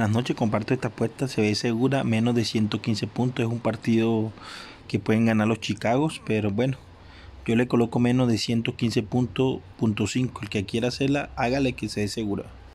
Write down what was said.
buenas noches. Comparto esta apuesta. Se ve segura. Menos de 115 puntos. Es un partido que pueden ganar los Chicagos. Pero bueno, yo le coloco menos de 115.5 puntos. El que quiera hacerla, hágale que se ve segura.